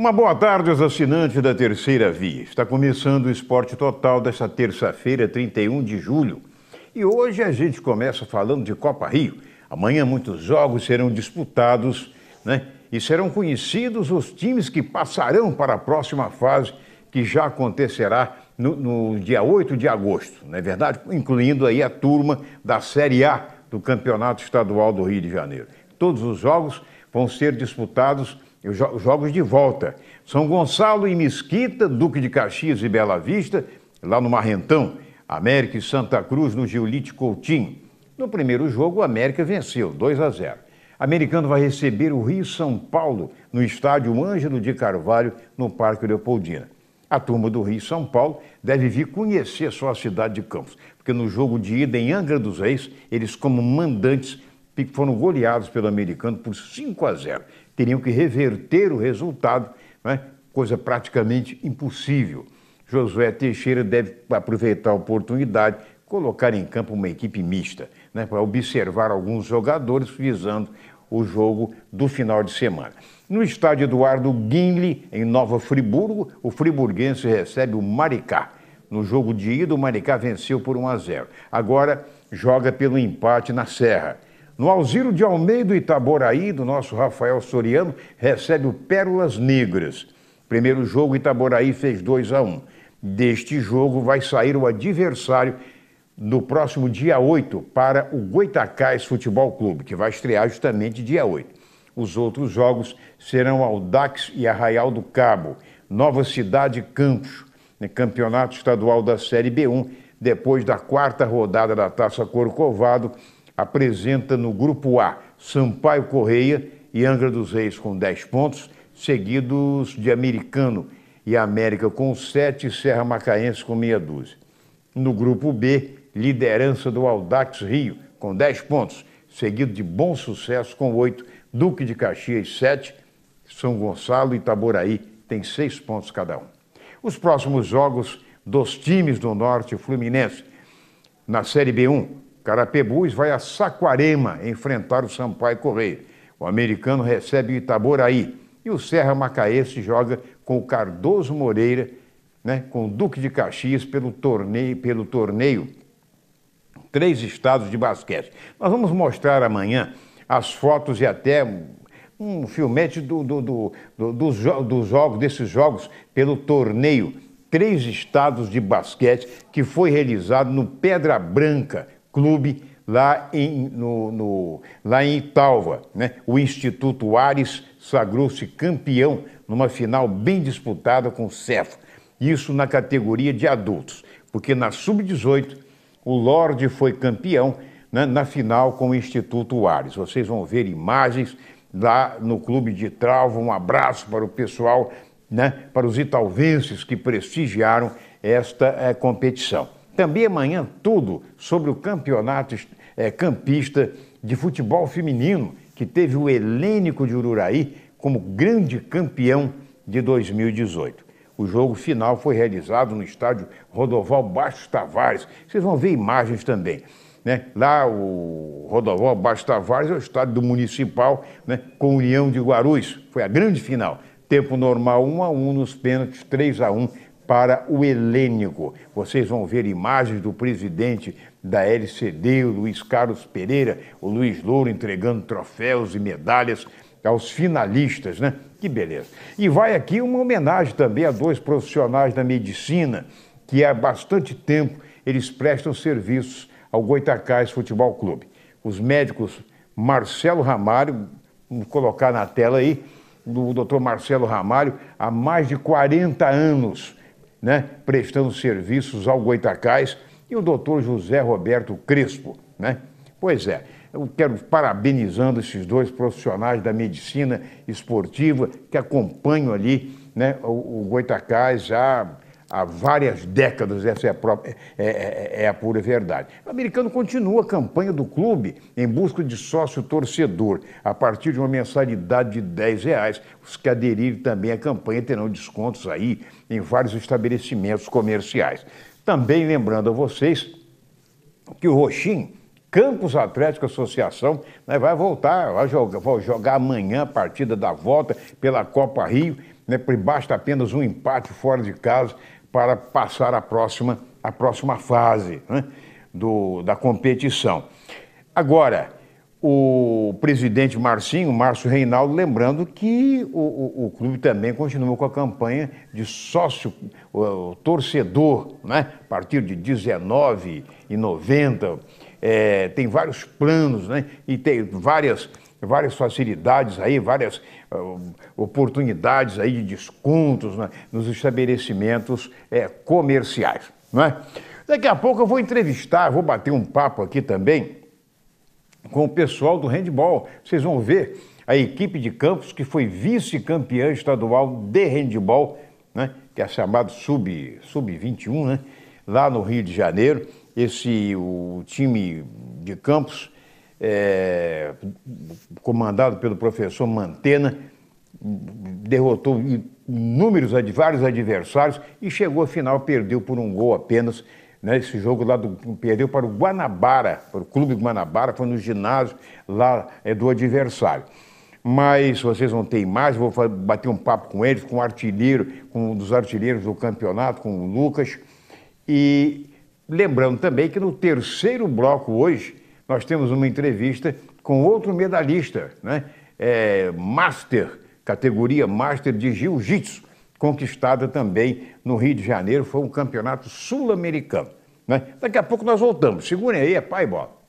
Uma boa tarde aos assinantes da Terceira Via. Está começando o Esporte Total desta terça-feira, 31 de julho. E hoje a gente começa falando de Copa Rio. Amanhã muitos jogos serão disputados, né? E serão conhecidos os times que passarão para a próxima fase, que já acontecerá no, no dia 8 de agosto, não é verdade? Incluindo aí a turma da Série A do Campeonato Estadual do Rio de Janeiro. Todos os jogos vão ser disputados os jogos de volta. São Gonçalo e Mesquita, Duque de Caxias e Bela Vista, lá no Marrentão. América e Santa Cruz no Giulite Coutinho. No primeiro jogo, o América venceu, 2 a 0. Americano vai receber o Rio São Paulo no estádio Ângelo de Carvalho, no Parque Leopoldina. A turma do Rio São Paulo deve vir conhecer sua cidade de Campos, porque no jogo de ida em Angra dos Reis, eles como mandantes foram goleados pelo americano por 5 a 0 teriam que reverter o resultado, né? coisa praticamente impossível. Josué Teixeira deve aproveitar a oportunidade, colocar em campo uma equipe mista, né, para observar alguns jogadores visando o jogo do final de semana. No estádio Eduardo Guinle, em Nova Friburgo, o friburguense recebe o Maricá. No jogo de ida, o Maricá venceu por 1 a 0. Agora joga pelo empate na Serra. No Alziro de Almeida Itaboraí, do nosso Rafael Soriano, recebe o Pérolas Negras. Primeiro jogo, Itaboraí fez 2 a 1 Deste jogo vai sair o adversário no próximo dia 8 para o Goitacás Futebol Clube, que vai estrear justamente dia 8. Os outros jogos serão Aldax e Arraial do Cabo, Nova Cidade Campos, né, Campeonato Estadual da Série B1, depois da quarta rodada da Taça Corcovado, apresenta no grupo A Sampaio Correia e Angra dos Reis com 10 pontos, seguidos de Americano e América com 7 e Serra Macaense com meia dúzia. No grupo B, liderança do Aldax Rio com 10 pontos, seguido de Bom Sucesso com 8, Duque de Caxias 7, São Gonçalo e Itaboraí tem 6 pontos cada um. Os próximos jogos dos times do Norte Fluminense. Na Série B1, Carapebus vai a Saquarema enfrentar o Sampaio Correia. O americano recebe o Itaboraí. E o Serra Macaé se joga com o Cardoso Moreira, né, com o Duque de Caxias pelo torneio, pelo torneio Três Estados de Basquete. Nós vamos mostrar amanhã as fotos e até um filmete do, do, do, do dos, dos jogos, desses jogos pelo torneio Três Estados de Basquete, que foi realizado no Pedra Branca, Clube lá em, no, no, lá em Italva. Né? O Instituto Ares sagrou-se campeão numa final bem disputada com o Cefo. Isso na categoria de adultos, porque na sub-18 o Lorde foi campeão né, na final com o Instituto Ares. Vocês vão ver imagens lá no Clube de Itaúva. Um abraço para o pessoal, né, para os italvenses que prestigiaram esta é, competição. Também amanhã, tudo sobre o campeonato é, campista de futebol feminino, que teve o Helênico de Ururaí como grande campeão de 2018. O jogo final foi realizado no estádio Rodoval Baixo Tavares. Vocês vão ver imagens também. Né? Lá o Rodoval Baixo Tavares é o estádio do Municipal né? com União de Guarulhos. Foi a grande final. Tempo normal 1 a 1 nos pênaltis, 3 a 1 para o helênico. Vocês vão ver imagens do presidente da LCD, o Luiz Carlos Pereira, o Luiz Louro entregando troféus e medalhas aos finalistas, né? Que beleza. E vai aqui uma homenagem também a dois profissionais da medicina que há bastante tempo eles prestam serviços ao Goitacás Futebol Clube. Os médicos Marcelo Ramário, vamos colocar na tela aí, do Dr. Marcelo Ramalho, há mais de 40 anos né, prestando serviços ao Goitacás, e o doutor José Roberto Crespo. Né? Pois é, eu quero parabenizando esses dois profissionais da medicina esportiva que acompanham ali né, o, o Goitacás já há várias décadas, essa é a, própria, é, é, é, é a pura verdade. O americano continua a campanha do clube em busca de sócio torcedor, a partir de uma mensalidade de 10 reais. Os que aderirem também à campanha terão descontos aí em vários estabelecimentos comerciais. Também lembrando a vocês que o Roxinho Campos Atlético Associação né, vai voltar, vai jogar, vai jogar amanhã a partida da volta pela Copa Rio, né, basta apenas um empate fora de casa para passar à próxima, à próxima fase né, do, da competição. Agora, o presidente Marcinho, Márcio Reinaldo, lembrando que o, o, o, clube também continuou com a campanha de sócio o, torcedor, né? A partir de R$19,90. É, tem vários planos, né? E tem várias várias facilidades aí, várias uh, oportunidades aí de descontos né, nos estabelecimentos é, comerciais. Não é? Daqui a pouco eu vou entrevistar, vou bater um papo aqui também com o pessoal do handball. Vocês vão ver a equipe de Campos que foi vice-campeã estadual de handball, né, que é chamado sub-21, sub né, lá no Rio de Janeiro. Esse o time de Campos é, comandado pelo professor Mantena, derrotou inúmeros vários adversários e chegou à final, perdeu por um gol apenas. Né, esse jogo lá do, perdeu para o Guanabara, para o Clube Guanabara, foi no ginásio lá é, do adversário. Mas vocês vão ter imagem, vou bater um papo com eles, com o artilheiro, com um dos artilheiros do campeonato, com o Lucas. E lembrando também que no terceiro bloco hoje nós temos uma entrevista com outro medalhista, né? É, master, categoria Master de Jiu-Jitsu, conquistada também no Rio de Janeiro, foi um campeonato sul-americano. Né? Daqui a pouco nós voltamos. Segurem aí, é pai bola.